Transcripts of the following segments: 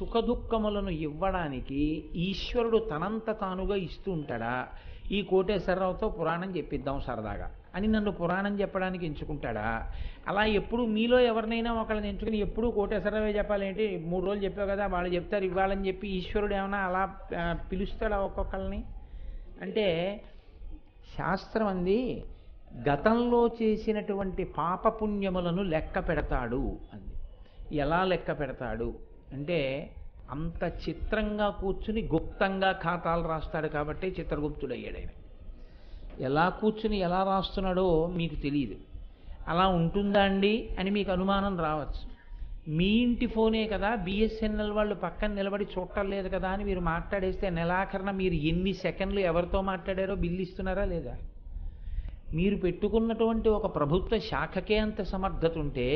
సుఖదుఖములను ఇవ్వడానికి ఈశ్వరుడు తనంత తానుగా ఇస్తూ ఉంటాడా ఈ కోటేశ్వరరావుతో పురాణం చెప్పిద్దాం సరదాగా అని నన్ను పురాణం చెప్పడానికి ఎంచుకుంటాడా అలా ఎప్పుడు మీలో ఎవరినైనా ఒకళ్ళని ఎంచుకుని ఎప్పుడు కోటేశ్వరరావే చెప్పాలేంటి మూడు రోజులు చెప్పావు కదా వాళ్ళు చెప్తారు ఇవ్వాలని చెప్పి ఈశ్వరుడు ఏమైనా అలా పిలుస్తాడా ఒక్కొక్కళ్ళని అంటే శాస్త్రం అంది గతంలో చేసినటువంటి పాపపుణ్యములను లెక్క పెడతాడు అంది ఎలా లెక్క పెడతాడు అంటే అంత చిత్రంగా కూర్చుని గుప్తంగా ఖాతాలు రాస్తాడు కాబట్టి చిత్రగుప్తుడయ్యాడు ఆయన ఎలా కూర్చుని ఎలా రాస్తున్నాడో మీకు తెలియదు అలా ఉంటుందా అండి అని మీకు అనుమానం రావచ్చు మీ ఇంటి ఫోనే కదా బిఎస్ఎన్ఎల్ వాళ్ళు పక్కన నిలబడి చూడటం లేదు కదా అని మీరు మాట్లాడేస్తే నెలాఖరణ మీరు ఎన్ని సెకండ్లు ఎవరితో మాట్లాడారో బిల్లు ఇస్తున్నారా లేదా మీరు పెట్టుకున్నటువంటి ఒక ప్రభుత్వ శాఖకే అంత సమర్థత ఉంటే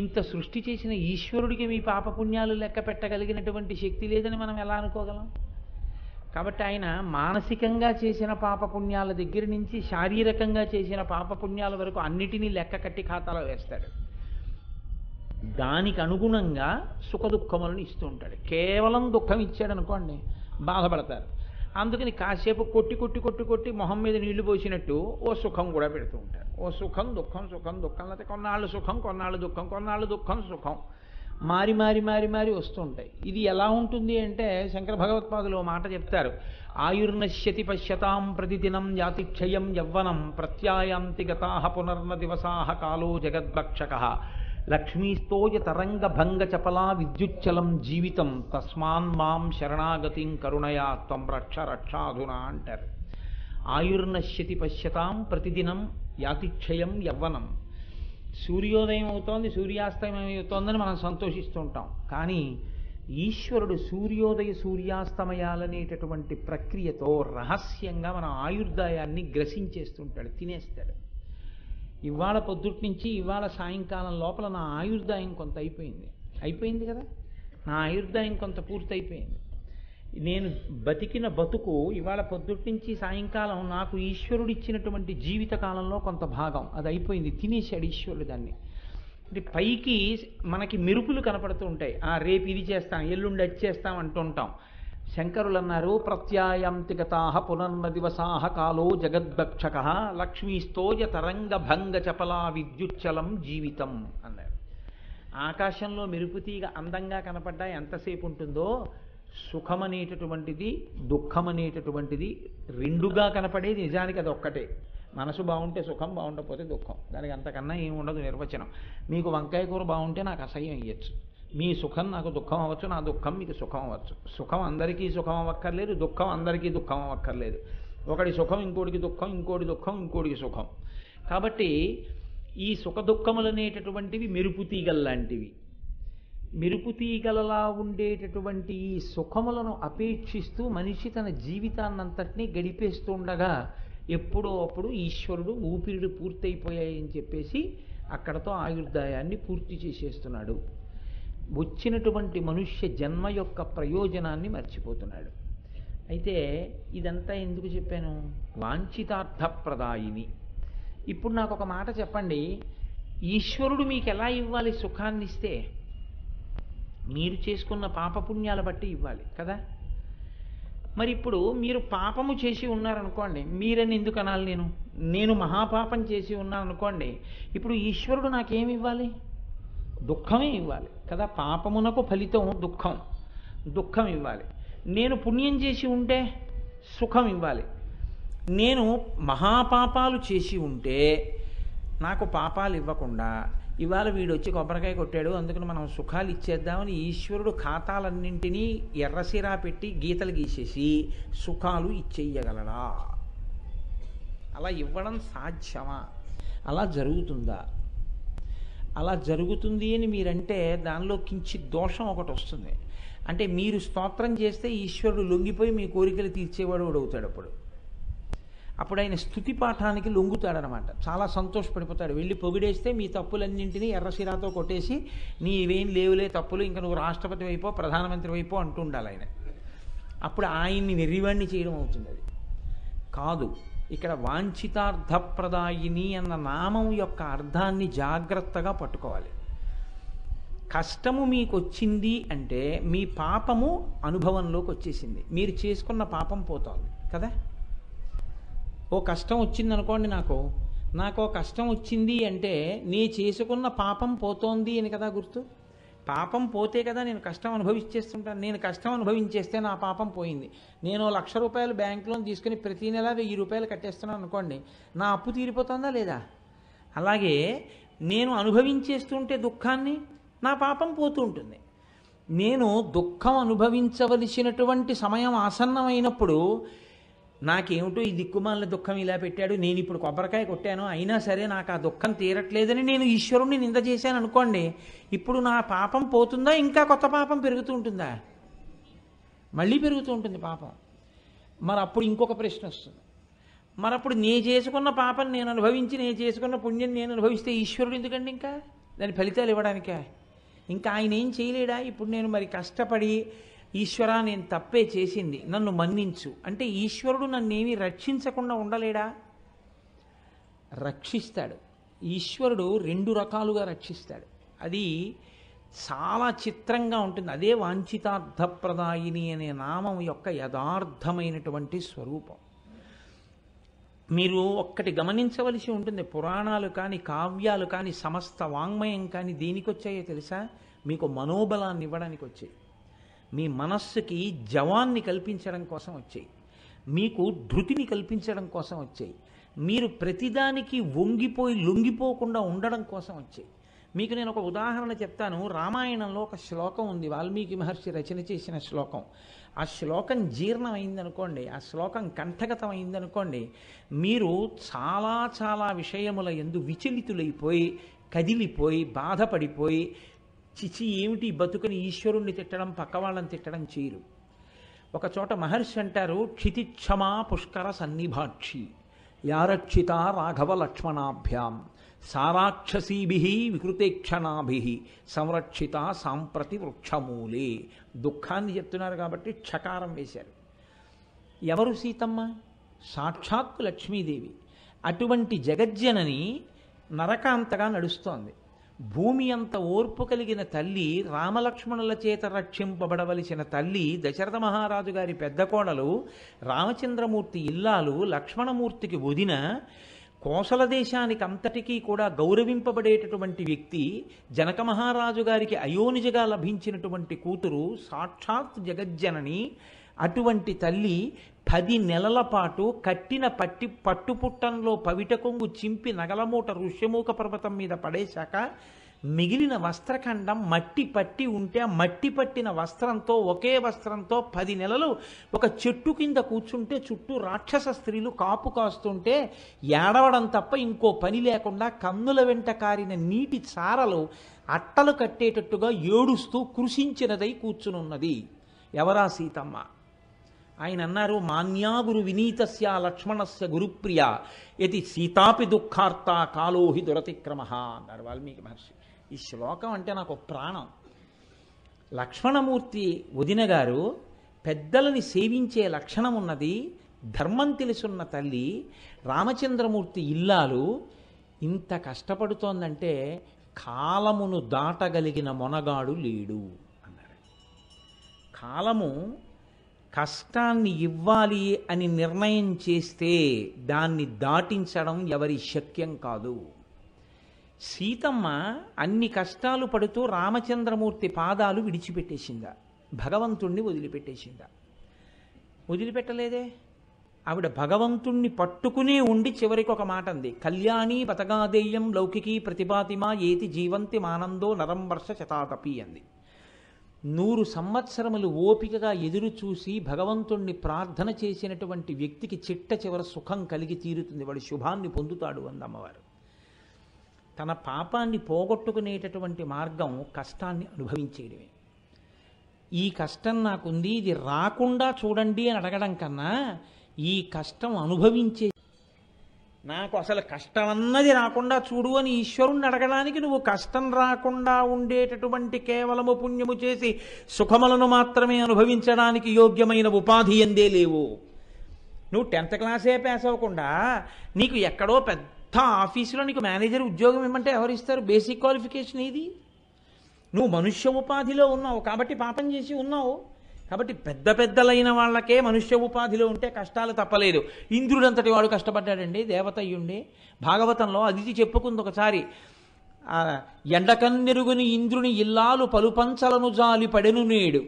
ఇంత సృష్టి చేసిన ఈశ్వరుడికి మీ పాపపుణ్యాలు లెక్క పెట్టగలిగినటువంటి శక్తి లేదని మనం ఎలా అనుకోగలం కాబట్టి ఆయన మానసికంగా చేసిన పాపపుణ్యాల దగ్గర నుంచి శారీరకంగా చేసిన పాపపుణ్యాల వరకు అన్నిటినీ లెక్క కట్టి ఖాతాలో వేస్తాడు దానికి అనుగుణంగా సుఖదుఖములను ఇస్తూ ఉంటాడు కేవలం దుఃఖం ఇచ్చాడు అనుకోండి బాధపడతారు అందుకని కాసేపు కొట్టి కొట్టి కొట్టి కొట్టి మొహం మీద నీళ్లు పోసినట్టు ఓ సుఖం కూడా పెడుతూ ఉంటారు ఓ సుఖం దుఃఖం సుఖం దుఃఖం లేకపోతే కొన్నాళ్ళు సుఖం కొన్నాళ్ళు దుఃఖం కొన్నాళ్ళు దుఃఖం సుఖం మారి మారి మారి మారి వస్తుంటాయి ఇది ఎలా ఉంటుంది అంటే శంకర భగవత్పాదులు మాట చెప్తారు ఆయుర్నశ్యతి పశ్యతాం ప్రతిదినం యాతిక్షయం యవ్వనం ప్రత్యాయాంతి గతా పునర్న దివసాహ కాలో జగద్భక్షక లక్ష్మీస్తోయ తరంగ భంగ చపలా విద్యుచ్చలం జీవితం తస్మాన్ మాం శరణాగతిం కరుణయా త్వం రక్ష రక్షాధునా అంటారు ఆయుర్నశ్యతి పశ్యతాం ప్రతిదినం యాతిక్షయం యవ్వనం సూర్యోదయం అవుతోంది సూర్యాస్తమయం అవుతోందని మనం సంతోషిస్తుంటాం కానీ ఈశ్వరుడు సూర్యోదయ సూర్యాస్తమయాలనేటటువంటి ప్రక్రియతో రహస్యంగా మన ఆయుర్దాయాన్ని గ్రసించేస్తుంటాడు తినేస్తాడు ఇవాళ పొద్దుటి నుంచి ఇవాళ సాయంకాలం లోపల నా ఆయుర్దాయం కొంత అయిపోయింది అయిపోయింది కదా నా ఆయుర్దాయం కొంత పూర్తి అయిపోయింది నేను బతికిన బతుకు ఇవాళ పొద్దుటి నుంచి సాయంకాలం నాకు ఈశ్వరుడు ఇచ్చినటువంటి జీవిత కాలంలో కొంత భాగం అది అయిపోయింది తినేశాడు ఈశ్వరుడు దాన్ని అంటే పైకి మనకి మెరుపులు కనపడుతూ ఉంటాయి ఆ రేపు ఇది చేస్తాం ఎల్లుండి అది చేస్తాం అంటుంటాం శంకరులన్నారు ప్రత్యాయాంతికతాహ పునర్నదివసాహ కాలో జగద్భక్షక లక్ష్మీస్తోయ తరంగ భంగ చపలా విద్యుచ్చలం జీవితం అన్నారు ఆకాశంలో మెరుపుతీగా అందంగా కనపడ్డా ఎంతసేపు ఉంటుందో సుఖమనేటటువంటిది దుఃఖమనేటటువంటిది రెండుగా కనపడేది నిజానికి అది ఒక్కటే మనసు బాగుంటే సుఖం బాగుండకపోతే దుఃఖం దానికి అంతకన్నా ఏమి ఉండదు నిర్వచనం మీకు వంకాయ కూర బాగుంటే నాకు అసహ్యం ఇవ్వచ్చు మీ సుఖం నాకు దుఃఖం అవ్వచ్చు నా దుఃఖం మీకు సుఖం అవ్వచ్చు సుఖం అందరికీ సుఖం అవ్వక్కర్లేదు దుఃఖం అందరికీ దుఃఖం అవ్వక్కర్లేదు ఒకటి సుఖం ఇంకోటికి దుఃఖం ఇంకోటి దుఃఖం ఇంకోటికి సుఖం కాబట్టి ఈ సుఖ దుఃఖములు అనేటటువంటివి మెరుపు తీగల్లాంటివి మెరుపు తీగలలా ఉండేటటువంటి ఈ సుఖములను అపేక్షిస్తూ మనిషి తన జీవితాన్నంతటినీ ఉండగా ఎప్పుడో అప్పుడు ఈశ్వరుడు ఊపిరిడు పూర్తయిపోయాయని చెప్పేసి అక్కడతో ఆయుర్దాయాన్ని పూర్తి చేసేస్తున్నాడు వచ్చినటువంటి మనుష్య జన్మ యొక్క ప్రయోజనాన్ని మర్చిపోతున్నాడు అయితే ఇదంతా ఎందుకు చెప్పాను వాంఛితార్థప్రదాయిని ఇప్పుడు నాకు ఒక మాట చెప్పండి ఈశ్వరుడు మీకు ఎలా ఇవ్వాలి సుఖాన్ని ఇస్తే మీరు చేసుకున్న పాపపుణ్యాల బట్టి ఇవ్వాలి కదా మరి ఇప్పుడు మీరు పాపము చేసి ఉన్నారనుకోండి మీరని ఎందుకు అనాలి నేను నేను మహాపాపం చేసి ఉన్నాను అనుకోండి ఇప్పుడు ఈశ్వరుడు నాకేమి ఇవ్వాలి దుఃఖమే ఇవ్వాలి కదా పాపమునకు ఫలితం దుఃఖం దుఃఖం ఇవ్వాలి నేను పుణ్యం చేసి ఉంటే సుఖం ఇవ్వాలి నేను మహాపాపాలు చేసి ఉంటే నాకు పాపాలు ఇవ్వకుండా ఇవాళ వీడు వచ్చి కొబ్బరికాయ కొట్టాడు అందుకని మనం సుఖాలు ఇచ్చేద్దామని ఈశ్వరుడు ఖాతాలన్నింటినీ ఎర్రసిరా పెట్టి గీతలు గీసేసి సుఖాలు ఇచ్చేయగలడా అలా ఇవ్వడం సాధ్యమా అలా జరుగుతుందా అలా జరుగుతుంది అని మీరంటే దానిలో కించి దోషం ఒకటి వస్తుంది అంటే మీరు స్తోత్రం చేస్తే ఈశ్వరుడు లొంగిపోయి మీ కోరికలు తీర్చేవాడు అవుతాడు అప్పుడు అప్పుడు ఆయన స్థుతి పాఠానికి లొంగుతాడనమాట చాలా సంతోషపడిపోతాడు వెళ్ళి పొగిడేస్తే మీ తప్పులన్నింటినీ ఎర్రసిరాతో కొట్టేసి నీ ఇవేం లేవులే తప్పులు ఇంకా నువ్వు రాష్ట్రపతి వైపో ప్రధానమంత్రి వైపో అంటుండాలి ఆయన అప్పుడు ఆయన్ని నిర్వాణి చేయడం అవుతుంది అది కాదు ఇక్కడ వాంఛితార్థప్రదాయిని అన్న నామం యొక్క అర్థాన్ని జాగ్రత్తగా పట్టుకోవాలి కష్టము మీకు వచ్చింది అంటే మీ పాపము అనుభవంలోకి వచ్చేసింది మీరు చేసుకున్న పాపం పోతుంది కదా ఓ కష్టం వచ్చింది అనుకోండి నాకు నాకు కష్టం వచ్చింది అంటే నీ చేసుకున్న పాపం పోతోంది అని కదా గుర్తు పాపం పోతే కదా నేను కష్టం అనుభవించేస్తుంటాను నేను కష్టం అనుభవించేస్తే నా పాపం పోయింది నేను లక్ష రూపాయలు బ్యాంకులో లోన్ తీసుకుని ప్రతి నెల వెయ్యి రూపాయలు కట్టేస్తున్నాను అనుకోండి నా అప్పు తీరిపోతుందా లేదా అలాగే నేను అనుభవించేస్తుంటే దుఃఖాన్ని నా పాపం పోతూ ఉంటుంది నేను దుఃఖం అనుభవించవలసినటువంటి సమయం ఆసన్నమైనప్పుడు నాకేమిటో ఈ దిక్కుమాలిన దుఃఖం ఇలా పెట్టాడు నేను ఇప్పుడు కొబ్బరికాయ కొట్టాను అయినా సరే నాకు ఆ దుఃఖం తీరట్లేదని నేను ఈశ్వరుణ్ణి నింద చేశాను అనుకోండి ఇప్పుడు నా పాపం పోతుందా ఇంకా కొత్త పాపం పెరుగుతూ ఉంటుందా మళ్ళీ పెరుగుతూ ఉంటుంది పాపం మరి అప్పుడు ఇంకొక ప్రశ్న వస్తుంది మరి అప్పుడు నే చేసుకున్న పాపం నేను అనుభవించి నే చేసుకున్న పుణ్యం నేను అనుభవిస్తే ఈశ్వరుడు ఎందుకండి ఇంకా దాని ఫలితాలు ఇవ్వడానికే ఇంకా ఆయన ఏం చేయలేడా ఇప్పుడు నేను మరి కష్టపడి ఈశ్వర నేను తప్పే చేసింది నన్ను మన్నించు అంటే ఈశ్వరుడు నన్నేమీ రక్షించకుండా ఉండలేడా రక్షిస్తాడు ఈశ్వరుడు రెండు రకాలుగా రక్షిస్తాడు అది చాలా చిత్రంగా ఉంటుంది అదే వాంఛితార్థప్రదాయిని అనే నామం యొక్క యథార్థమైనటువంటి స్వరూపం మీరు ఒక్కటి గమనించవలసి ఉంటుంది పురాణాలు కానీ కావ్యాలు కానీ సమస్త వాంగ్మయం కానీ దేనికి వచ్చాయో తెలుసా మీకు మనోబలాన్ని ఇవ్వడానికి వచ్చాయి మీ మనస్సుకి జవాన్ని కల్పించడం కోసం వచ్చాయి మీకు ధృతిని కల్పించడం కోసం వచ్చాయి మీరు ప్రతిదానికి వంగిపోయి లొంగిపోకుండా ఉండడం కోసం వచ్చాయి మీకు నేను ఒక ఉదాహరణ చెప్తాను రామాయణంలో ఒక శ్లోకం ఉంది వాల్మీకి మహర్షి రచన చేసిన శ్లోకం ఆ శ్లోకం జీర్ణమైందనుకోండి ఆ శ్లోకం కంఠగతమైందనుకోండి మీరు చాలా చాలా విషయముల ఎందు విచలితులైపోయి కదిలిపోయి బాధపడిపోయి చిచి ఏమిటి బతుకుని ఈశ్వరుణ్ణి తిట్టడం పక్క వాళ్ళని తిట్టడం చేయరు ఒక చోట మహర్షి అంటారు క్షితిక్షమా పుష్కర సన్నిభాక్షి యారక్షిత రాఘవ లక్ష్మణాభ్యాం సారాక్షసీభి వికృతేక్షణాభి సంరక్షిత సాంప్రతి వృక్షమూలే దుఃఖాన్ని చెప్తున్నారు కాబట్టి క్షకారం వేశారు ఎవరు సీతమ్మ సాక్షాత్తు లక్ష్మీదేవి అటువంటి జగజ్జనని నరకాంతగా నడుస్తోంది భూమి అంత ఓర్పు కలిగిన తల్లి రామలక్ష్మణుల చేత రక్షింపబడవలసిన తల్లి దశరథ మహారాజు గారి పెద్ద కోడలు రామచంద్రమూర్తి ఇల్లాలు లక్ష్మణమూర్తికి వదిన కోసల దేశానికి అంతటికీ కూడా గౌరవింపబడేటటువంటి వ్యక్తి జనక మహారాజు గారికి అయోనిజగా లభించినటువంటి కూతురు సాక్షాత్ జగజ్జనని అటువంటి తల్లి పది నెలల పాటు కట్టిన పట్టి పట్టుపుట్టంలో పవిటకొంగు చింపి నగలమూట ఋష్యమూక పర్వతం మీద పడేశాక మిగిలిన వస్త్రఖండం మట్టి పట్టి ఉంటే ఆ మట్టి పట్టిన వస్త్రంతో ఒకే వస్త్రంతో పది నెలలు ఒక చెట్టు కింద కూర్చుంటే చుట్టూ రాక్షస స్త్రీలు కాపు కాస్తుంటే ఏడవడం తప్ప ఇంకో పని లేకుండా కన్నుల వెంట కారిన నీటి చారలు అట్టలు కట్టేటట్టుగా ఏడుస్తూ కృషించినదై కూర్చునున్నది ఎవరా సీతమ్మ ఆయన అన్నారు మాన్యాగురు వినీతస్య లక్ష్మణస్య గురుప్రియ ఇది సీతాపి దుఃఖార్త కాలోహి దురతిక్రమ అన్నారు వాల్మీకి మహర్షి ఈ శ్లోకం అంటే నాకు ప్రాణం లక్ష్మణమూర్తి వదిన గారు పెద్దలని సేవించే లక్షణం ఉన్నది ధర్మం తెలుసున్న తల్లి రామచంద్రమూర్తి ఇల్లాలు ఇంత కష్టపడుతోందంటే కాలమును దాటగలిగిన మొనగాడు లేడు అన్నారు కాలము కష్టాన్ని ఇవ్వాలి అని నిర్ణయం చేస్తే దాన్ని దాటించడం ఎవరి శక్యం కాదు సీతమ్మ అన్ని కష్టాలు పడుతూ రామచంద్రమూర్తి పాదాలు విడిచిపెట్టేసిందా భగవంతుణ్ణి వదిలిపెట్టేసిందా వదిలిపెట్టలేదే ఆవిడ భగవంతుణ్ణి పట్టుకునే ఉండి చివరికి ఒక మాట అంది కళ్యాణి బతగాదేయం లౌకికీ ప్రతిపాతిమా ఏతి జీవంతి మానందో నరం వర్ష శతాతపి అంది నూరు సంవత్సరములు ఓపికగా ఎదురు చూసి భగవంతుణ్ణి ప్రార్థన చేసినటువంటి వ్యక్తికి చిట్ట చివర సుఖం కలిగి తీరుతుంది వాడు శుభాన్ని పొందుతాడు అంది అమ్మవారు తన పాపాన్ని పోగొట్టుకునేటటువంటి మార్గం కష్టాన్ని అనుభవించేయడమే ఈ కష్టం నాకుంది ఇది రాకుండా చూడండి అని అడగడం కన్నా ఈ కష్టం అనుభవించే నాకు అసలు కష్టం అన్నది రాకుండా చూడు అని ఈశ్వరుణ్ణి అడగడానికి నువ్వు కష్టం రాకుండా ఉండేటటువంటి కేవలము పుణ్యము చేసి సుఖములను మాత్రమే అనుభవించడానికి యోగ్యమైన ఉపాధి ఎందే లేవు నువ్వు టెన్త్ క్లాసే పాస్ అవ్వకుండా నీకు ఎక్కడో పెద్ద ఆఫీసులో నీకు మేనేజర్ ఉద్యోగం ఇవ్వమంటే ఎవరిస్తారు బేసిక్ క్వాలిఫికేషన్ ఇది నువ్వు మనుష్య ఉపాధిలో ఉన్నావు కాబట్టి పాపం చేసి ఉన్నావు కాబట్టి పెద్ద పెద్దలైన వాళ్ళకే మనుష్య ఉపాధిలో ఉంటే కష్టాలు తప్పలేదు ఇంద్రుడంతటి వాడు కష్టపడ్డాడండి దేవత అయ్యుండి భాగవతంలో అదితి చెప్పుకుంది ఒకసారి ఎండకన్నెరుగుని ఇంద్రుని ఇల్లాలు పలుపంచలను జాలి పడెను నేడు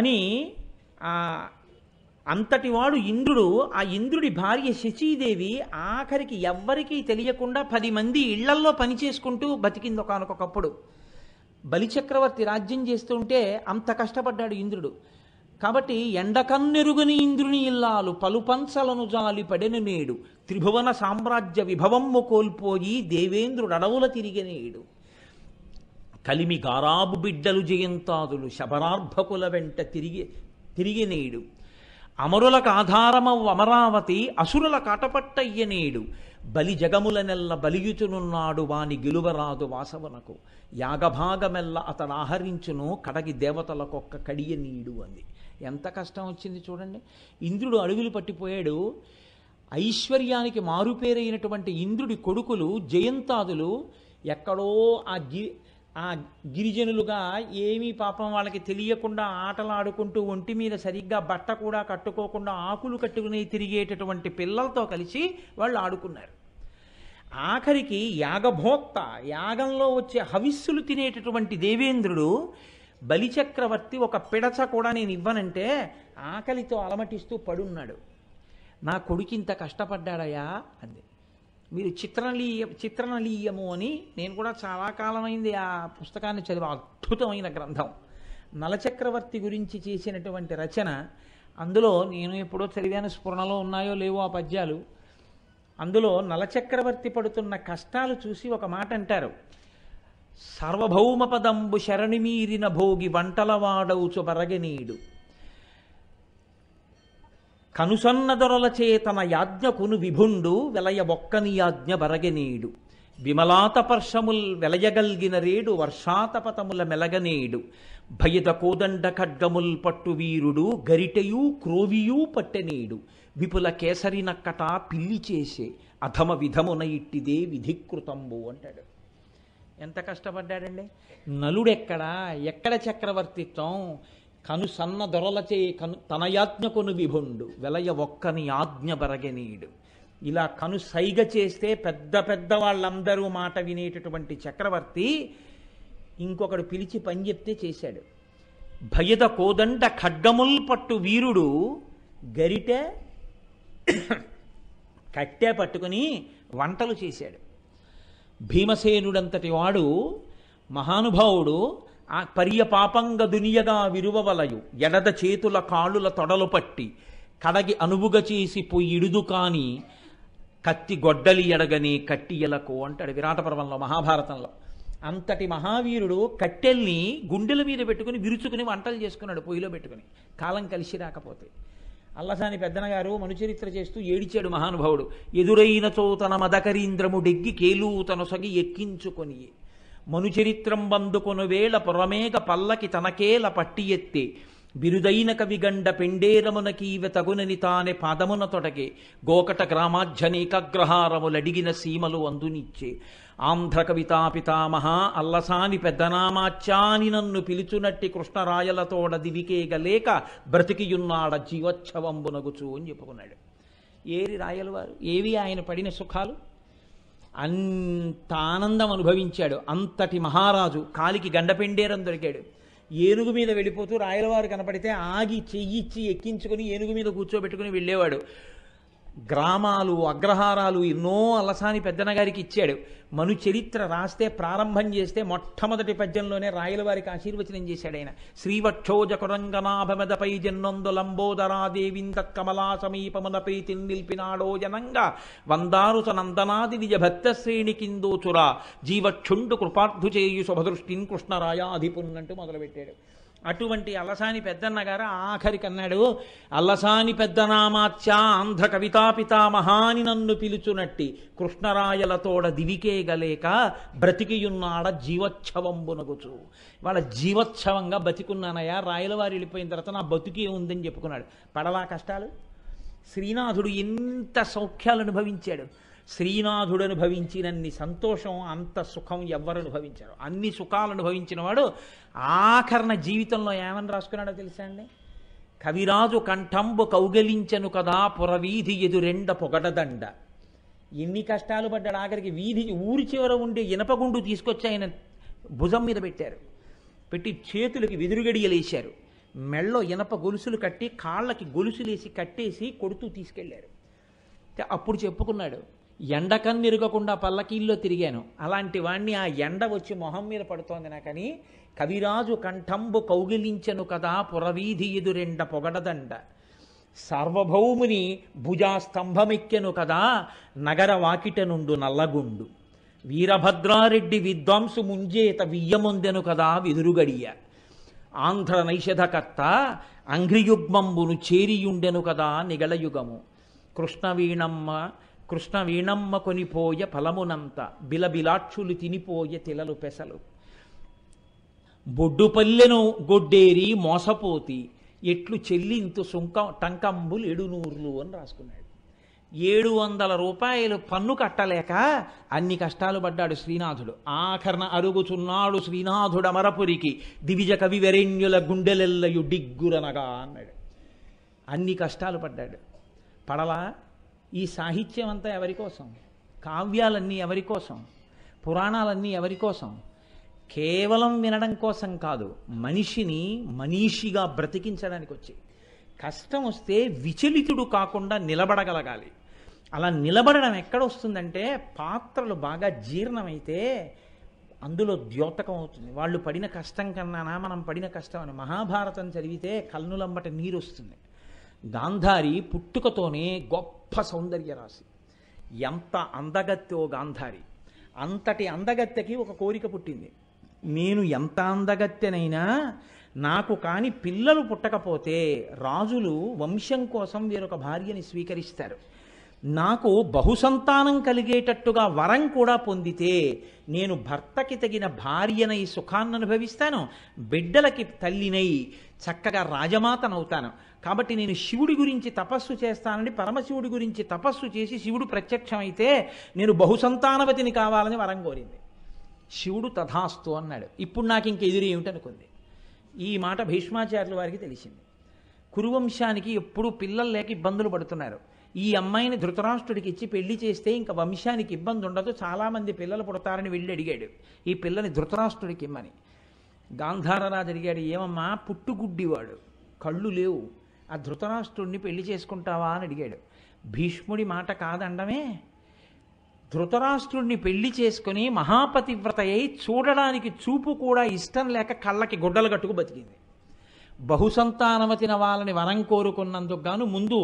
అని అంతటి వాడు ఇంద్రుడు ఆ ఇంద్రుడి భార్య శచీదేవి ఆఖరికి ఎవ్వరికీ తెలియకుండా పది మంది ఇళ్లల్లో పనిచేసుకుంటూ బతికింది ఒకనొకప్పుడు బలిచక్రవర్తి రాజ్యం చేస్తుంటే అంత కష్టపడ్డాడు ఇంద్రుడు కాబట్టి ఎండకన్నెరుగని ఇంద్రుని ఇల్లాలు పలుపంచలను జాలి పడెను నేడు త్రిభువన సామ్రాజ్య విభవము కోల్పోయి దేవేంద్రుడు అడవుల నేడు కలిమి గారాబు బిడ్డలు జయంతాదులు శబరార్భకుల వెంట తిరిగి తిరిగినేడు అమరులకు ఆధారమవు అమరావతి అసురుల కాటపట్టయ్యనేడు బలి జగములనెల్ల బలియుచునున్నాడు వాని గిలువరాదు వాసవనకు యాగభాగమెల్ల అతడు ఆహరించును కడగి దేవతలకొక్క కడియ నీడు అంది ఎంత కష్టం వచ్చింది చూడండి ఇంద్రుడు అడవులు పట్టిపోయాడు ఐశ్వర్యానికి మారుపేరైనటువంటి ఇంద్రుడి కొడుకులు జయంతాదులు ఎక్కడో ఆ జీ ఆ గిరిజనులుగా ఏమీ పాపం వాళ్ళకి తెలియకుండా ఆటలాడుకుంటూ ఒంటి మీద సరిగ్గా బట్ట కూడా కట్టుకోకుండా ఆకులు కట్టుకుని తిరిగేటటువంటి పిల్లలతో కలిసి వాళ్ళు ఆడుకున్నారు ఆఖరికి యాగభోక్త యాగంలో వచ్చే హవిస్సులు తినేటటువంటి దేవేంద్రుడు బలిచక్రవర్తి ఒక పిడచ కూడా నేను ఇవ్వనంటే ఆకలితో అలమటిస్తూ పడున్నాడు నా కొడుకు ఇంత కష్టపడ్డాడయా అంది మీరు చిత్రలీయ చిత్రణలీయము అని నేను కూడా చాలా కాలమైంది ఆ పుస్తకాన్ని చదివి అద్భుతమైన గ్రంథం నలచక్రవర్తి గురించి చేసినటువంటి రచన అందులో నేను ఎప్పుడో చదివాను స్ఫురణలో ఉన్నాయో లేవో ఆ పద్యాలు అందులో నలచక్రవర్తి పడుతున్న కష్టాలు చూసి ఒక మాట అంటారు సార్వభౌమ పదంబు శరణిమీరిన భోగి వంటలవాడవుచు బరగనీడు కనుసన్నదొరల చేతన యాజ్ఞకును విభుండు వెలయబొక్కని యాజ్ఞ బరగనీడు విమలాతపర్షముల్ వెలయగల్గిన రేడు వర్షాతపతముల మెలగనేడు భయద కోదండ ఖడ్గముల్ పట్టు వీరుడు గరిటయు క్రోవియూ పట్టెనేడు విపుల కేసరి నక్కటా పిల్లి చేసే అధమ విధమున ఇట్టిదే విధికృతంబు అంటాడు ఎంత కష్టపడ్డాడండి నలుడెక్కడ ఎక్కడ చక్రవర్తిత్వం కను సన్న దొరలచే కను కొను విభుండు వెలయ ఒక్కని ఆజ్ఞ బరగనీయుడు ఇలా కను సైగ చేస్తే పెద్ద పెద్ద వాళ్ళందరూ మాట వినేటటువంటి చక్రవర్తి ఇంకొకడు పిలిచి పని చెప్తే చేశాడు భయద కోదండ ఖడ్గముల్ పట్టు వీరుడు గరిట కట్టె పట్టుకుని వంటలు చేశాడు భీమసేనుడంతటి వాడు మహానుభావుడు ಆ దునియగా విరువవలయు ఎడద చేతుల కాళ్ళుల తొడలు పట్టి కడగి అనుబుగ చేసి ఇడుదు కాని కత్తి గొడ్డలి ఎడగని కట్టియలకు అంటాడు విరాట పర్వంలో మహాభారతంలో అంతటి మహావీరుడు కట్టెల్ని గుండెల మీద పెట్టుకుని విరుచుకుని వంటలు చేసుకున్నాడు పొయ్యిలో పెట్టుకుని కాలం కలిసి రాకపోతే అల్లసాని పెద్దనగారు మనుచరిత్ర చేస్తూ ఏడిచాడు మహానుభావుడు ఎదురైన చోతన తన సగి ఎక్కించుకొని మనుచరిత్రం బందుకొను వేళ పొరమేక పల్లకి తనకేల పట్టి ఎత్తే బిరుదైన కవిగండ పెండేరమునకీవ తగునని తానే పాదమున తొడగే గోకట గ్రామాధ్యనేకగ్రహారములడిగిన సీమలు అందునిచ్చే ఆంధ్ర కవితా అల్లసాని పెద్దనామాచ్యాని నన్ను పిలుచునట్టి కృష్ణరాయలతోడ దివికేగలేక బ్రతికియున్నాడ జీవోత్సవంబునగుచు అని చెప్పుకున్నాడు ఏరి రాయలవారు ఏవి ఆయన పడిన సుఖాలు అంత ఆనందం అనుభవించాడు అంతటి మహారాజు కాలికి గండపెండేరం దొరికాడు ఏనుగు మీద వెళ్ళిపోతూ రాయలవారు కనపడితే ఆగి చెయ్యిచ్చి ఎక్కించుకుని ఏనుగు మీద కూర్చోబెట్టుకుని వెళ్ళేవాడు గ్రామాలు అగ్రహారాలు ఎన్నో అలసాని పెద్దనగారికి ఇచ్చాడు మను చరిత్ర రాస్తే ప్రారంభం చేస్తే మొట్టమొదటి పద్యంలోనే రాయల వారికి ఆశీర్వచనం చేశాడు ఆయన శ్రీవక్షోజకురంగనాభమెదపై జన్నొందు లంబోదరాదేవింత కమలా సమీపమునపై తిన్నిల్పినాడో జనంగా వందారుత నందనాది నిజ భక్త శ్రేణి కిందోచురా జీవక్షుండు కృపార్థు చేయు శుభదృష్టిన్ కృష్ణరాయ అధిపున్నంటూ మొదలుపెట్టాడు అటువంటి అలసాని పెద్దన్న గారు ఆఖరికి అన్నాడు అల్లసాని పెద్దనామాత్యా ఆంధ్ర కవితాపితామహాని పితామహాని నన్ను పిలుచునట్టి కృష్ణరాయలతోడ దివికేగలేక బ్రతికియున్నాడ జీవోత్సవం బునగుచు వాళ్ళ జీవోత్సవంగా బతికున్నానయ్యా రాయలవారి వెళ్ళిపోయిన తర్వాత నా బతుకే ఉందని చెప్పుకున్నాడు పడవా కష్టాలు శ్రీనాథుడు ఎంత సౌఖ్యాలు అనుభవించాడు శ్రీనాథుడు అనుభవించినన్ని సంతోషం అంత సుఖం ఎవ్వరు అనుభవించారు అన్ని సుఖాలు అనుభవించిన వాడు ఆఖరణ జీవితంలో ఏమని రాసుకున్నాడో తెలుసా అండి కవిరాజు కంఠంబు కౌగలించను కదా పురవీధి ఎదురెండ పొగడదండ ఎన్ని కష్టాలు పడ్డాడు ఆఖరికి వీధి ఊరి చివర ఉండే ఇనపగుండు తీసుకొచ్చి ఆయన భుజం మీద పెట్టారు పెట్టి చేతులకి వెదురుగడియలేశారు మెళ్ళో ఇనప గొలుసులు కట్టి కాళ్ళకి గొలుసులేసి కట్టేసి కొడుతూ తీసుకెళ్లారు అప్పుడు చెప్పుకున్నాడు ఎండకన్నిరగకుండా పల్లకీల్లో తిరిగాను అలాంటి వాణ్ణి ఆ ఎండ వచ్చి మొహం మీద పడుతోంది నాకని కవిరాజు కంఠంబు కౌగిలించను కదా పురవీధి ఎదురెండ పొగడదండ సార్వభౌముని భుజాస్తంభమెక్కెను కదా నగర వాకిట నుండు నల్లగుండు వీరభద్రారెడ్డి విద్వాంసు ముంజేత వియ్యముందెను కదా విదురుగడియ ఆంధ్ర నైషధకర్త అంఘ్రియుగ్మంబును చేరియుండెను కదా నిగళయుగము కృష్ణవీణమ్మ కృష్ణ వీణమ్మ కొనిపోయ ఫలమునంత బిలబిలాక్షులు తినిపోయ తిలలు పెసలు బొడ్డు పల్లెను గొడ్డేరి మోసపోతి ఎట్లు చెల్లింతు సుంకం టంకంబులు ఎడునూర్లు అని రాసుకున్నాడు ఏడు వందల రూపాయలు పన్ను కట్టలేక అన్ని కష్టాలు పడ్డాడు శ్రీనాథుడు ఆఖరణ అరుగుచున్నాడు శ్రీనాథుడ మరపురికి దివిజ కవి వెరణ్యుల గుండెలెల్లయు డిగ్గురనగా అన్నాడు అన్ని కష్టాలు పడ్డాడు పడలా ఈ సాహిత్యం అంతా ఎవరి కోసం కావ్యాలన్నీ ఎవరి కోసం పురాణాలన్నీ ఎవరి కోసం కేవలం వినడం కోసం కాదు మనిషిని మనీషిగా బ్రతికించడానికి వచ్చి కష్టం వస్తే విచలితుడు కాకుండా నిలబడగలగాలి అలా నిలబడడం ఎక్కడ వస్తుందంటే పాత్రలు బాగా జీర్ణమైతే అందులో ద్యోతకం అవుతుంది వాళ్ళు పడిన కష్టం కన్నానా మనం పడిన కష్టం అని మహాభారతం చదివితే కల్నులంబట నీరు వస్తుంది గాంధారి పుట్టుకతోనే గొప్ప సౌందర్య రాశి ఎంత ఓ గాంధారి అంతటి అందగత్తెకి ఒక కోరిక పుట్టింది నేను ఎంత అందగత్తెనైనా నాకు కాని పిల్లలు పుట్టకపోతే రాజులు వంశం కోసం వేరొక భార్యని స్వీకరిస్తారు నాకు బహుసంతానం కలిగేటట్టుగా వరం కూడా పొందితే నేను భర్తకి తగిన భార్యనై సుఖాన్ని అనుభవిస్తాను బిడ్డలకి తల్లినై చక్కగా రాజమాతనవుతాను కాబట్టి నేను శివుడి గురించి తపస్సు చేస్తానని పరమశివుడి గురించి తపస్సు చేసి శివుడు ప్రత్యక్షమైతే నేను బహుసంతానవతిని కావాలని వరం కోరింది శివుడు తథాస్తు అన్నాడు ఇప్పుడు నాకు ఇంక ఎదురేమిటనుకుంది ఈ మాట భీష్మాచార్యుల వారికి తెలిసింది కురువంశానికి ఎప్పుడూ పిల్లలు లేక ఇబ్బందులు పడుతున్నారు ఈ అమ్మాయిని ధృతరాష్ట్రుడికి ఇచ్చి పెళ్లి చేస్తే ఇంకా వంశానికి ఇబ్బంది ఉండదు చాలామంది పిల్లలు పుడతారని వెళ్ళి అడిగాడు ఈ పిల్లని ధృతరాష్ట్రుడికి ఇమ్మని గాంధారరాజు అడిగాడు ఏమమ్మా పుట్టుగుడ్డివాడు కళ్ళు లేవు ఆ ధృతరాష్ట్రుడిని పెళ్లి చేసుకుంటావా అని అడిగాడు భీష్ముడి మాట కాదండమే ధృతరాష్ట్రుణ్ణి పెళ్లి చేసుకుని మహాపతివ్రత అయి చూడడానికి చూపు కూడా ఇష్టం లేక కళ్ళకి గుడ్డలు కట్టుకు బతికింది బహుసంతానమతిన వాళ్ళని వరం కోరుకున్నందుకు గాను ముందు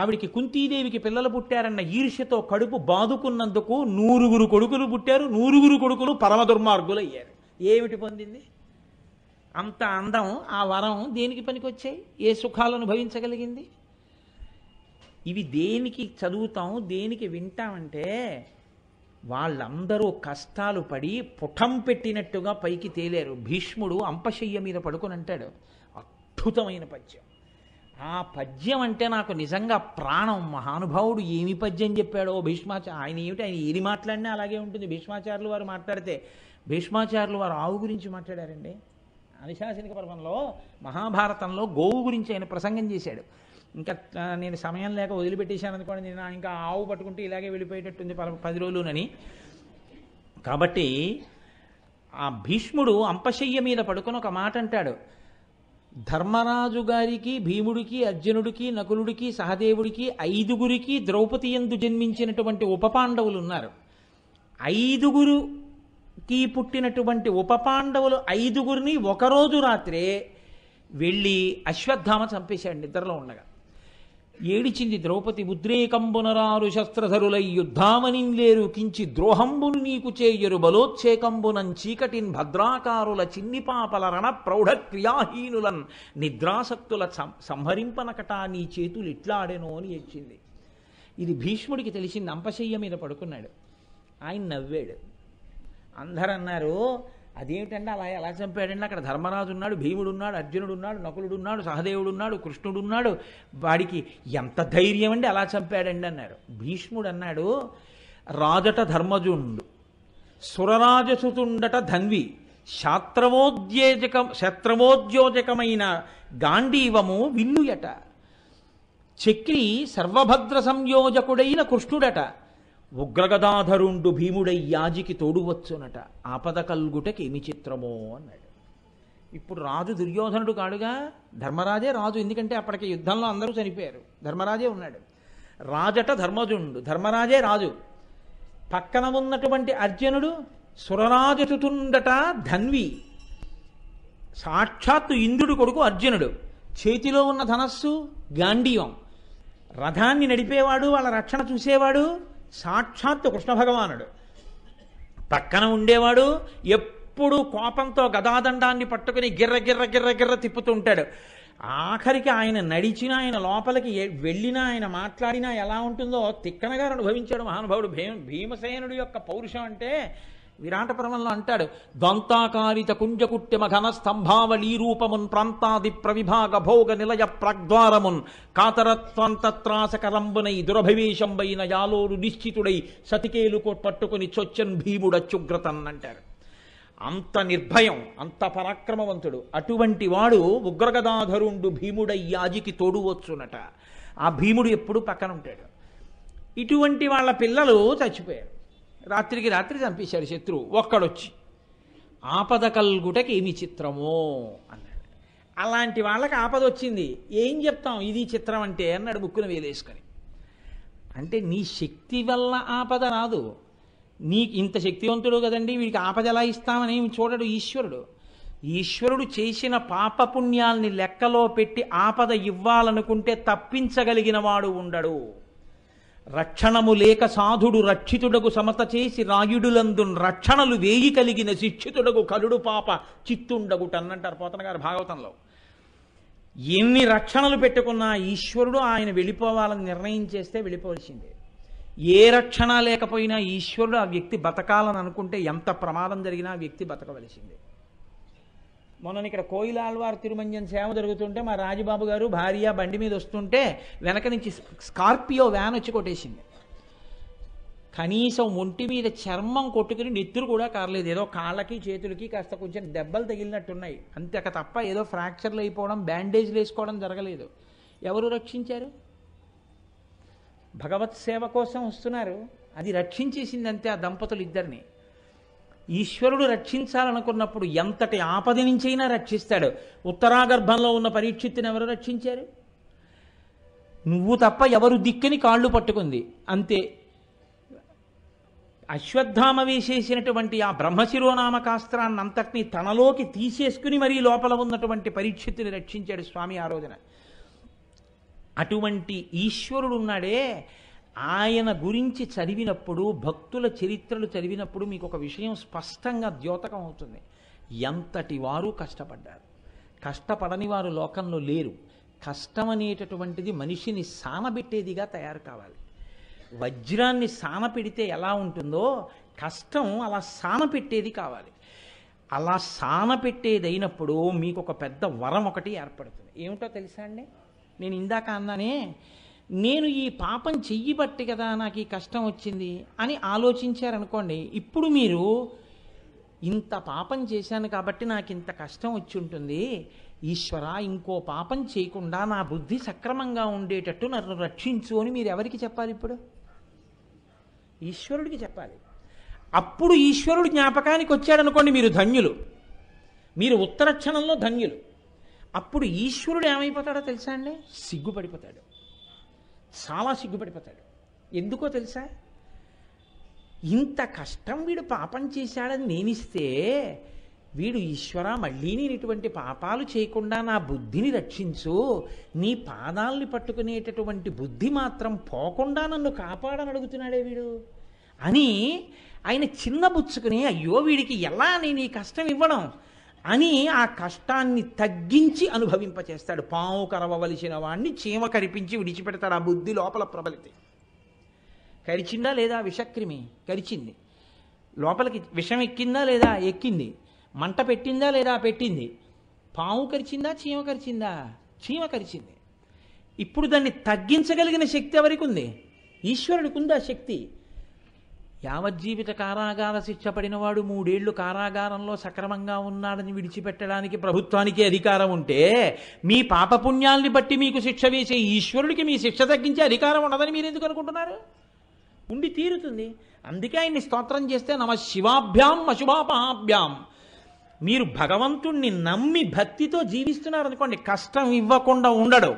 ఆవిడికి కుంతీదేవికి పిల్లలు పుట్టారన్న ఈర్ష్యతో కడుపు బాదుకున్నందుకు నూరుగురు కొడుకులు పుట్టారు నూరుగురు కొడుకులు పరమ దుర్మార్గులు అయ్యారు ఏమిటి పొందింది అంత అందం ఆ వరం దేనికి పనికొచ్చాయి ఏ సుఖాలను భవించగలిగింది ఇవి దేనికి చదువుతాం దేనికి వింటామంటే వాళ్ళందరూ కష్టాలు పడి పుటం పెట్టినట్టుగా పైకి తేలేరు భీష్ముడు అంపశయ్య మీద పడుకుని అంటాడు అద్భుతమైన పద్యం ఆ పద్యం అంటే నాకు నిజంగా ప్రాణం మహానుభావుడు ఏమి పద్యం చెప్పాడో భీష్మాచార్య ఆయన ఏమిటి ఆయన ఏది మాట్లాడినా అలాగే ఉంటుంది భీష్మాచార్యులు వారు మాట్లాడితే భీష్మాచార్యులు వారు ఆవు గురించి మాట్లాడారండి అనుశాసనిక పర్వంలో మహాభారతంలో గోవు గురించి ఆయన ప్రసంగం చేశాడు ఇంకా నేను సమయం లేక వదిలిపెట్టేశాను అనుకోండి నేను ఇంకా ఆవు పట్టుకుంటే ఇలాగే వెళ్ళిపోయేటట్టుంది పది రోజులునని కాబట్టి ఆ భీష్ముడు అంపశయ్య మీద పడుకొని ఒక మాట అంటాడు ధర్మరాజు గారికి భీముడికి అర్జునుడికి నకులుడికి సహదేవుడికి ఐదుగురికి ద్రౌపది ఎందు జన్మించినటువంటి ఉపపాండవులు ఉన్నారు ఐదుగురుకి పుట్టినటువంటి ఉపపాండవులు ఐదుగురిని ఒకరోజు రాత్రే వెళ్ళి అశ్వత్థామ చంపేశాడు నిద్రలో ఉండగా ఏడిచింది ద్రౌపది ఉద్రేకంబునరారు శస్త్రధరులై యుద్ధామనిం లేరు కించి ద్రోహంబును నీకు చేయరు బలోచ్చేకంబునం చీకటిన్ భద్రాకారుల చిన్నిపాపల రణ ప్రౌఢ క్రియాహీనులన్ నిద్రాసక్తుల సంహరింపనకట నీ చేతులు ఇట్లాడెనో అని ఏడ్చింది ఇది భీష్ముడికి తెలిసింది అంపశయ్య మీద పడుకున్నాడు ఆయన నవ్వాడు అందరన్నారు అదేమిటండి అలా ఎలా చంపాడండి అక్కడ ధర్మరాజు ఉన్నాడు భీముడు ఉన్నాడు అర్జునుడు ఉన్నాడు నకులుడు ఉన్నాడు సహదేవుడు ఉన్నాడు కృష్ణుడు ఉన్నాడు వాడికి ఎంత ధైర్యం అండి అలా చంపాడండి అన్నాడు భీష్ముడు అన్నాడు రాజట ధర్మజుండు సురరాజసుతుండట ధన్వి శాత్రవోద్యోజక శత్రవోద్యోజకమైన గాంధీవము విల్లుయట చక్రి సర్వభద్ర సంయోజకుడైన కృష్ణుడట ఉగ్రగదాధరుండు భీముడై యాజికి తోడువచ్చునట ఆపద కల్గుటకేమి చిత్రమో అన్నాడు ఇప్పుడు రాజు దుర్యోధనుడు కాడుగా ధర్మరాజే రాజు ఎందుకంటే అప్పటికి యుద్ధంలో అందరూ చనిపోయారు ధర్మరాజే ఉన్నాడు రాజట ధర్మజుండు ధర్మరాజే రాజు పక్కన ఉన్నటువంటి అర్జునుడు సురరాజుతుండట ధన్వి సాక్షాత్తు ఇంద్రుడు కొడుకు అర్జునుడు చేతిలో ఉన్న ధనస్సు గాంధీవం రథాన్ని నడిపేవాడు వాళ్ళ రక్షణ చూసేవాడు సాక్షాత్తు కృష్ణ భగవానుడు పక్కన ఉండేవాడు ఎప్పుడు కోపంతో గదాదండాన్ని పట్టుకుని గిర్ర గిర్ర గిర్ర గిర్ర తిప్పుతుంటాడు ఆఖరికి ఆయన నడిచిన ఆయన లోపలికి వెళ్ళినా ఆయన మాట్లాడినా ఎలా ఉంటుందో తిక్కనగారు అనుభవించాడు మహానుభావుడు భీమసేనుడు యొక్క పౌరుషం అంటే విరాట పర్వంలో అంటాడు దంతాకారిత కుంజకుట్టిమ ఘన స్తంభావళీ రూపమున్ ప్రాంతాది ప్రవిభాగ భోగ నిలయ ప్రాగ్ద్వారమున్ కాతరత్వంతత్రాసకరంబునై దురభివేశంబైన యాలోరు నిశ్చితుడై సతికేలు పట్టుకుని చొచ్చన్ భీముడచ్చుగ్రతన్ అంటాడు అంత నిర్భయం అంత పరాక్రమవంతుడు అటువంటి వాడు ఉగ్రగదాధరుండు భీముడై యాజికి తోడువచ్చునట ఆ భీముడు ఎప్పుడు పక్కన ఉంటాడు ఇటువంటి వాళ్ళ పిల్లలు చచ్చిపోయారు రాత్రికి రాత్రి చంపేశాడు శత్రువు ఒక్కడొచ్చి ఆపద కల్గుటకి ఏమి చిత్రమో అన్నాడు అలాంటి వాళ్ళకి ఆపద వచ్చింది ఏం చెప్తాం ఇది చిత్రం అంటే అన్నాడు ముక్కున వేలేసుకొని అంటే నీ శక్తి వల్ల ఆపద రాదు నీకు ఇంత శక్తివంతుడు కదండి వీడికి ఆపద ఎలా ఇస్తామని చూడడు ఈశ్వరుడు ఈశ్వరుడు చేసిన పాపపుణ్యాల్ని లెక్కలో పెట్టి ఆపద ఇవ్వాలనుకుంటే తప్పించగలిగిన వాడు ఉండడు రక్షణము లేక సాధుడు రక్షితుడకు సమత చేసి రాయుడులందున్ రక్షణలు వేయి కలిగిన శిక్షితుడకు కలుడు పాప చిత్తుండగుట అన్నంటారు పోతన గారు భాగవతంలో ఎన్ని రక్షణలు పెట్టుకున్నా ఈశ్వరుడు ఆయన వెళ్ళిపోవాలని నిర్ణయం చేస్తే వెళ్ళిపోవలసిందే ఏ రక్షణ లేకపోయినా ఈశ్వరుడు ఆ వ్యక్తి బతకాలని అనుకుంటే ఎంత ప్రమాదం జరిగినా వ్యక్తి బతకవలసిందే మొన్న ఇక్కడ కోయిలాల్వార్ తిరుమంజన్ సేవ జరుగుతుంటే మా రాజుబాబు గారు భార్య బండి మీద వస్తుంటే వెనక నుంచి స్కార్పియో వ్యాన్ వచ్చి కొట్టేసింది కనీసం ఒంటి మీద చర్మం కొట్టుకుని నెత్తురు కూడా కారలేదు ఏదో కాళ్ళకి చేతులకి కాస్త కొంచెం దెబ్బలు తగిలినట్టున్నాయి అంతేక తప్ప ఏదో ఫ్రాక్చర్లు అయిపోవడం బ్యాండేజ్లు వేసుకోవడం జరగలేదు ఎవరు రక్షించారు భగవత్ సేవ కోసం వస్తున్నారు అది రక్షించేసింది అంతే ఆ దంపతులు ఇద్దరిని ఈశ్వరుడు రక్షించాలనుకున్నప్పుడు ఎంతటి ఆపది నుంచైనా రక్షిస్తాడు ఉత్తరాగర్భంలో ఉన్న పరీక్షిత్తుని ఎవరు రక్షించారు నువ్వు తప్ప ఎవరు దిక్కని కాళ్ళు పట్టుకుంది అంతే అశ్వత్థామ వేసేసినటువంటి ఆ బ్రహ్మశిరోనామకాస్త్రాన్ని కాస్త్రాన్ని అంతటిని తనలోకి తీసేసుకుని మరీ లోపల ఉన్నటువంటి పరీక్షిత్తుని రక్షించాడు స్వామి ఆ రోజున అటువంటి ఈశ్వరుడున్నాడే ఆయన గురించి చదివినప్పుడు భక్తుల చరిత్రలు చదివినప్పుడు మీకు ఒక విషయం స్పష్టంగా ద్యోతకం అవుతుంది ఎంతటి వారు కష్టపడ్డారు కష్టపడని వారు లోకంలో లేరు కష్టం అనేటటువంటిది మనిషిని సానబెట్టేదిగా తయారు కావాలి వజ్రాన్ని సానపెడితే ఎలా ఉంటుందో కష్టం అలా సానపెట్టేది కావాలి అలా సానపెట్టేదైనప్పుడు మీకు ఒక పెద్ద వరం ఒకటి ఏర్పడుతుంది ఏమిటో తెలుసా అండి నేను ఇందాక అన్నానే నేను ఈ పాపం చెయ్యి బట్టి కదా నాకు ఈ కష్టం వచ్చింది అని ఆలోచించారనుకోండి ఇప్పుడు మీరు ఇంత పాపం చేశాను కాబట్టి నాకు ఇంత కష్టం వచ్చి ఉంటుంది ఈశ్వర ఇంకో పాపం చేయకుండా నా బుద్ధి సక్రమంగా ఉండేటట్టు నన్ను రక్షించు అని మీరు ఎవరికి చెప్పాలి ఇప్పుడు ఈశ్వరుడికి చెప్పాలి అప్పుడు ఈశ్వరుడు జ్ఞాపకానికి వచ్చాడనుకోండి మీరు ధన్యులు మీరు ఉత్తరక్షణంలో ధన్యులు అప్పుడు ఈశ్వరుడు ఏమైపోతాడో తెలుసా అండి సిగ్గుపడిపోతాడు చాలా సిగ్గుపడిపోతాడు ఎందుకో తెలుసా ఇంత కష్టం వీడు పాపం చేశాడని నేనిస్తే వీడు ఈశ్వర మళ్ళీ నేను ఇటువంటి పాపాలు చేయకుండా నా బుద్ధిని రక్షించు నీ పాదాల్ని పట్టుకునేటటువంటి బుద్ధి మాత్రం పోకుండా నన్ను కాపాడని అడుగుతున్నాడే వీడు అని ఆయన చిన్న బుచ్చుకుని అయ్యో వీడికి ఎలా నేను ఈ కష్టం ఇవ్వడం అని ఆ కష్టాన్ని తగ్గించి అనుభవింపచేస్తాడు పాము కరవవలసిన వాణ్ణి చీమ కరిపించి విడిచిపెడతాడు ఆ బుద్ధి లోపల ప్రబలితే కరిచిందా లేదా విషక్రిమి కరిచింది లోపలికి విషం ఎక్కిందా లేదా ఎక్కింది మంట పెట్టిందా లేదా పెట్టింది పాము కరిచిందా చీమ కరిచిందా చీమ కరిచింది ఇప్పుడు దాన్ని తగ్గించగలిగిన శక్తి ఎవరికి ఉంది ఈశ్వరుడికి ఉంది ఆ శక్తి యావజ్జీవిత కారాగార శిక్ష పడినవాడు మూడేళ్లు కారాగారంలో సక్రమంగా ఉన్నాడని విడిచిపెట్టడానికి ప్రభుత్వానికి అధికారం ఉంటే మీ పాపపుణ్యాల్ని బట్టి మీకు శిక్ష వేసే ఈశ్వరుడికి మీ శిక్ష తగ్గించే అధికారం ఉండదని మీరు ఎందుకు అనుకుంటున్నారు ఉండి తీరుతుంది అందుకే ఆయన్ని స్తోత్రం చేస్తే నమ శివాభ్యాం అశుభాపాభ్యాం మీరు భగవంతుణ్ణి నమ్మి భక్తితో జీవిస్తున్నారు అనుకోండి కష్టం ఇవ్వకుండా ఉండడు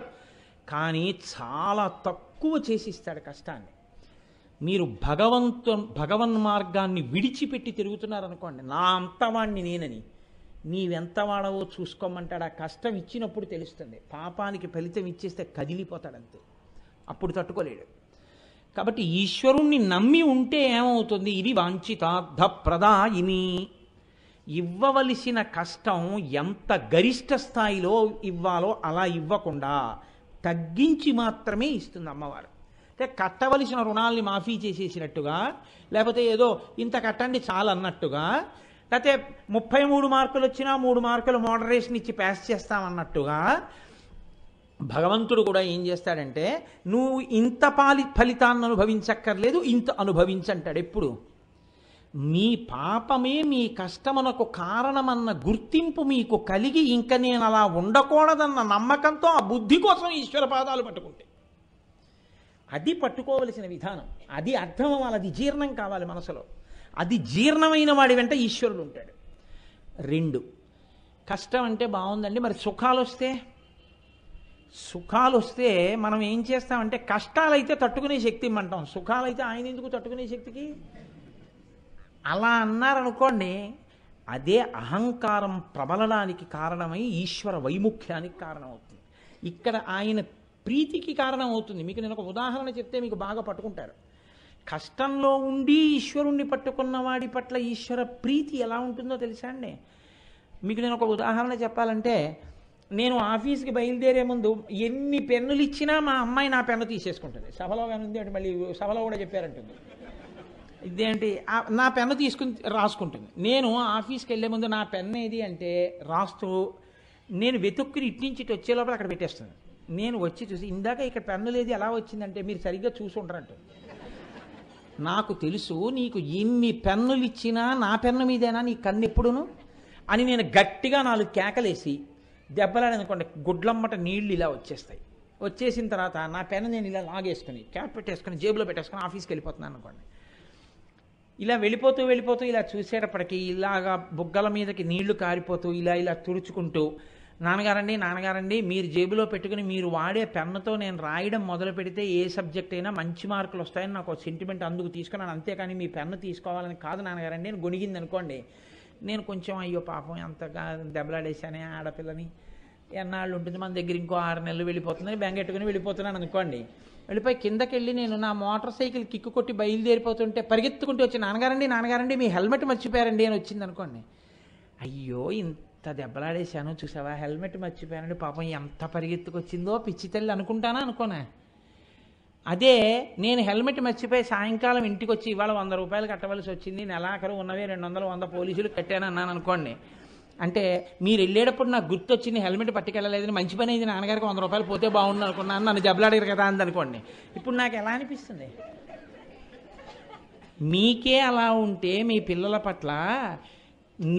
కానీ చాలా తక్కువ చేసి ఇస్తాడు కష్టాన్ని మీరు భగవంతు భగవన్ మార్గాన్ని విడిచిపెట్టి తిరుగుతున్నారనుకోండి నా అంతవాణ్ణి నేనని నీవెంతవాడవో చూసుకోమంటాడు ఆ కష్టం ఇచ్చినప్పుడు తెలుస్తుంది పాపానికి ఫలితం ఇచ్చేస్తే కదిలిపోతాడంతే అప్పుడు తట్టుకోలేడు కాబట్టి ఈశ్వరుణ్ణి నమ్మి ఉంటే ఏమవుతుంది ఇది వాంఛితార్థ ప్రదాయిని ఇవ్వవలసిన కష్టం ఎంత గరిష్ట స్థాయిలో ఇవ్వాలో అలా ఇవ్వకుండా తగ్గించి మాత్రమే ఇస్తుంది అమ్మవారు అంటే కట్టవలసిన రుణాల్ని మాఫీ చేసేసినట్టుగా లేకపోతే ఏదో ఇంత కట్టండి చాలా అన్నట్టుగా లేకపోతే ముప్పై మూడు మార్కులు వచ్చినా మూడు మార్కులు మోడరేషన్ ఇచ్చి ప్యాస్ చేస్తామన్నట్టుగా భగవంతుడు కూడా ఏం చేస్తాడంటే నువ్వు ఇంత పాలి ఫలితాన్ని అనుభవించక్కర్లేదు ఇంత అనుభవించంటాడు ఎప్పుడు మీ పాపమే మీ కష్టమునకు కారణమన్న గుర్తింపు మీకు కలిగి ఇంక నేను అలా ఉండకూడదన్న నమ్మకంతో ఆ బుద్ధి కోసం ఈశ్వర పాదాలు పట్టుకుంటే అది పట్టుకోవలసిన విధానం అది అర్థం అవ్వాలి అది జీర్ణం కావాలి మనసులో అది జీర్ణమైన వాడి వెంట ఈశ్వరుడు ఉంటాడు రెండు కష్టం అంటే బాగుందండి మరి సుఖాలు వస్తే సుఖాలు వస్తే మనం ఏం చేస్తామంటే కష్టాలైతే తట్టుకునే శక్తి అంటాం సుఖాలైతే ఆయన ఎందుకు తట్టుకునే శక్తికి అలా అన్నారనుకోండి అదే అహంకారం ప్రబలడానికి కారణమై ఈశ్వర వైముఖ్యానికి కారణమవుతుంది ఇక్కడ ఆయన ప్రీతికి కారణం అవుతుంది మీకు నేను ఒక ఉదాహరణ చెప్తే మీకు బాగా పట్టుకుంటారు కష్టంలో ఉండి ఈశ్వరుణ్ణి పట్టుకున్న వాడి పట్ల ఈశ్వర ప్రీతి ఎలా ఉంటుందో తెలుసా అండి మీకు నేను ఒక ఉదాహరణ చెప్పాలంటే నేను ఆఫీస్కి బయలుదేరే ముందు ఎన్ని పెన్నులు ఇచ్చినా మా అమ్మాయి నా పెన్ను తీసేసుకుంటుంది సభలో కానీ ఉంది అంటే మళ్ళీ సభలో కూడా చెప్పారంటుంది ఇదేంటి నా పెన్ను తీసుకుని రాసుకుంటుంది నేను ఆఫీస్కి వెళ్ళే ముందు నా పెన్ ఏది అంటే రాస్తూ నేను వెతుక్కుని ఇట్టించి వచ్చే లోపల అక్కడ పెట్టేస్తుంది నేను వచ్చి చూసి ఇందాక ఇక్కడ పెన్ను లేదు ఎలా వచ్చిందంటే మీరు సరిగ్గా చూసి ఉండరంట నాకు తెలుసు నీకు ఎన్ని పెన్నులు ఇచ్చినా నా పెన్ను మీదేనా నీ కన్ను ఎప్పుడును అని నేను గట్టిగా నాలుగు కేకలేసి దెబ్బలాడనుకోండి గుడ్లమ్మట నీళ్లు ఇలా వచ్చేస్తాయి వచ్చేసిన తర్వాత నా పెన్ను నేను ఇలా లాగేసుకుని క్యాప్ పెట్టేసుకుని జేబులో పెట్టేసుకుని ఆఫీస్కి వెళ్ళిపోతున్నాను అనుకోండి ఇలా వెళ్ళిపోతూ వెళ్ళిపోతూ ఇలా చూసేటప్పటికి ఇలాగా బుగ్గల మీదకి నీళ్లు కారిపోతూ ఇలా ఇలా తుడుచుకుంటూ నాన్నగారండి నాన్నగారండి మీరు జేబులో పెట్టుకుని మీరు వాడే పెన్నుతో నేను రాయడం మొదలు పెడితే ఏ సబ్జెక్ట్ అయినా మంచి మార్కులు వస్తాయని నాకు సెంటిమెంట్ అందుకు తీసుకున్నాను అంతేకాని మీ పెన్ను తీసుకోవాలని కాదు నాన్నగారండి నేను గొనిగింది అనుకోండి నేను కొంచెం అయ్యో పాపం ఎంతగా దెబ్బలాడేశానే ఆడపిల్లని ఎన్నాళ్ళు ఉంటుంది మన దగ్గర ఇంకో ఆరు నెలలు వెళ్ళిపోతుంది బెంగెట్టుకుని వెళ్ళిపోతున్నాను అనుకోండి వెళ్ళిపోయి కిందకెళ్ళి నేను నా మోటార్ సైకిల్ కిక్కు కొట్టి బయలుదేరిపోతుంటే పరిగెత్తుకుంటూ వచ్చి నాన్నగారండి నాన్నగారండి మీ హెల్మెట్ మర్చిపోయారండి అని వచ్చింది అనుకోండి అయ్యో ఇంత ఎంత దెబ్బలాడేశాను చూసావా హెల్మెట్ మర్చిపోయాను పాపం ఎంత పరిగెత్తుకొచ్చిందో పిచ్చి తల్లి అనుకుంటానా అనుకోనా అదే నేను హెల్మెట్ మర్చిపోయి సాయంకాలం ఇంటికి వచ్చి ఇవాళ వంద రూపాయలు కట్టవలసి వచ్చింది నెలాఖరు ఉన్నవి రెండు వందలు వంద పోలీసులు కట్టానన్నాను అనుకోండి అంటే మీరు వెళ్ళేటప్పుడు నాకు గుర్తొచ్చింది హెల్మెట్ పట్టుకెళ్ళలేదని మంచి పని అయింది నాన్నగారికి వంద రూపాయలు పోతే బాగుండు అనుకున్నాను నన్ను జబ్బలాడారు కదా అంది అనుకోండి ఇప్పుడు నాకు ఎలా అనిపిస్తుంది మీకే అలా ఉంటే మీ పిల్లల పట్ల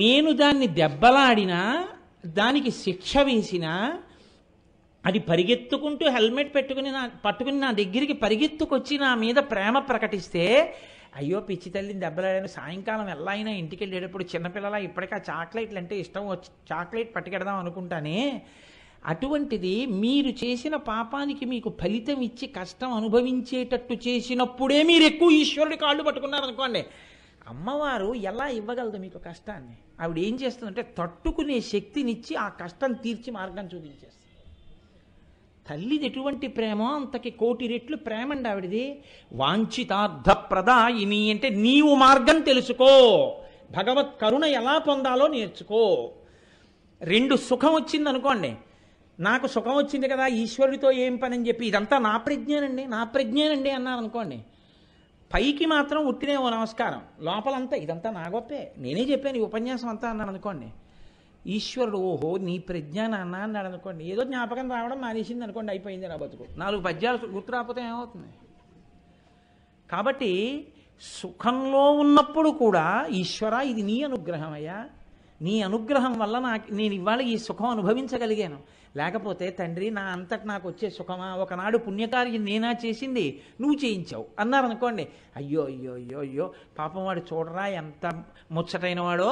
నేను దాన్ని దెబ్బలాడినా దానికి శిక్ష వేసినా అది పరిగెత్తుకుంటూ హెల్మెట్ పెట్టుకుని నా పట్టుకుని నా దగ్గరికి పరిగెత్తుకొచ్చి నా మీద ప్రేమ ప్రకటిస్తే అయ్యో పిచ్చి తల్లిని దెబ్బలాడాను సాయంకాలం ఎలా అయినా ఇంటికి వెళ్ళేటప్పుడు చిన్నపిల్లల ఇప్పటికీ ఆ చాక్లెట్లు అంటే ఇష్టం వచ్చి చాక్లెట్ పట్టుకెడదాం అనుకుంటానే అటువంటిది మీరు చేసిన పాపానికి మీకు ఫలితం ఇచ్చి కష్టం అనుభవించేటట్టు చేసినప్పుడే మీరు ఎక్కువ ఈశ్వరుడి కాళ్ళు పట్టుకున్నారనుకోండి అమ్మవారు ఎలా ఇవ్వగలదు మీకు కష్టాన్ని ఆవిడ ఏం చేస్తుందంటే తట్టుకునే శక్తినిచ్చి ఆ కష్టం తీర్చి మార్గం చూపించేస్తుంది తల్లిది ఎటువంటి ప్రేమ అంతకి కోటి రెట్లు ప్రేమ అండి ఆవిడది వాంఛితార్థప్రదాయిని అంటే నీవు మార్గం తెలుసుకో భగవత్ కరుణ ఎలా పొందాలో నేర్చుకో రెండు సుఖం వచ్చింది అనుకోండి నాకు సుఖం వచ్చింది కదా ఈశ్వరుడితో ఏం పని అని చెప్పి ఇదంతా నా ప్రజ్ఞానండి నా ప్రజ్ఞానండి అన్నారు అనుకోండి పైకి మాత్రం ఉట్టినే ఓ నమస్కారం లోపలంతా ఇదంతా నా గొప్పే నేనే చెప్పాను ఈ ఉపన్యాసం అంతా అన్నాను అనుకోండి ఈశ్వరుడు ఓహో నీ ప్రజ్ఞ నాన్న అన్నాడు అనుకోండి ఏదో జ్ఞాపకం రావడం మానేసింది అనుకోండి అయిపోయింది నా బతుకు నాలుగు పద్యాలు గుర్తు రాకపోతే ఏమవుతుంది కాబట్టి సుఖంలో ఉన్నప్పుడు కూడా ఈశ్వర ఇది నీ అనుగ్రహమయ్యా నీ అనుగ్రహం వల్ల నాకు నేను ఇవాళ ఈ సుఖం అనుభవించగలిగాను లేకపోతే తండ్రి నా అంతటి నాకు వచ్చే సుఖమా ఒకనాడు పుణ్యకార్యం నేనా చేసింది నువ్వు చేయించావు అనుకోండి అయ్యో అయ్యో అయ్యో అయ్యో పాపం వాడు చూడరా ఎంత ముచ్చటైన వాడో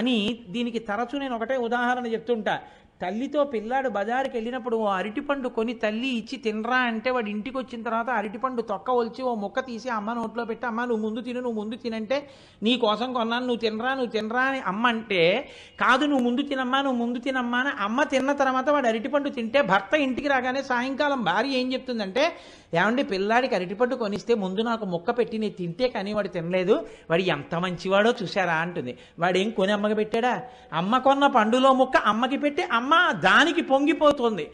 అని దీనికి తరచు నేను ఒకటే ఉదాహరణ చెప్తుంటా తల్లితో పిల్లాడు బజారుకి వెళ్ళినప్పుడు ఓ అరటిపండు కొని తల్లి ఇచ్చి తినరా అంటే వాడు ఇంటికి వచ్చిన తర్వాత అరటిపండు తొక్క ఒలిచి ఓ ముక్క తీసి అమ్మ నోట్లో పెట్టి అమ్మ నువ్వు ముందు తిను నువ్వు ముందు తినంటే నీ కోసం కొన్నాను నువ్వు తినరా నువ్వు తినరా అని అమ్మ అంటే కాదు నువ్వు ముందు తినమ్మా నువ్వు ముందు తినమ్మా అని అమ్మ తిన్న తర్వాత వాడు అరటిపండు తింటే భర్త ఇంటికి రాగానే సాయంకాలం భార్య ఏం చెప్తుందంటే ఏమండి పిల్లాడికి అరటిపండు కొనిస్తే ముందు నాకు ముక్క పెట్టి నేను తింటే కానీ వాడు తినలేదు వాడు ఎంత మంచివాడో చూసారా అంటుంది వాడు ఏం కొని అమ్మకి పెట్టాడా అమ్మ కొన్న పండులో ముక్క అమ్మకి పెట్టి అమ్మ అమ్మ దానికి పొంగిపోతుంది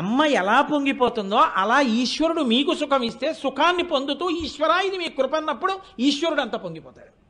అమ్మ ఎలా పొంగిపోతుందో అలా ఈశ్వరుడు మీకు సుఖం ఇస్తే సుఖాన్ని పొందుతూ ఈశ్వర ఇది మీ కృపన్నప్పుడు ఈశ్వరుడు అంతా పొంగిపోతాడు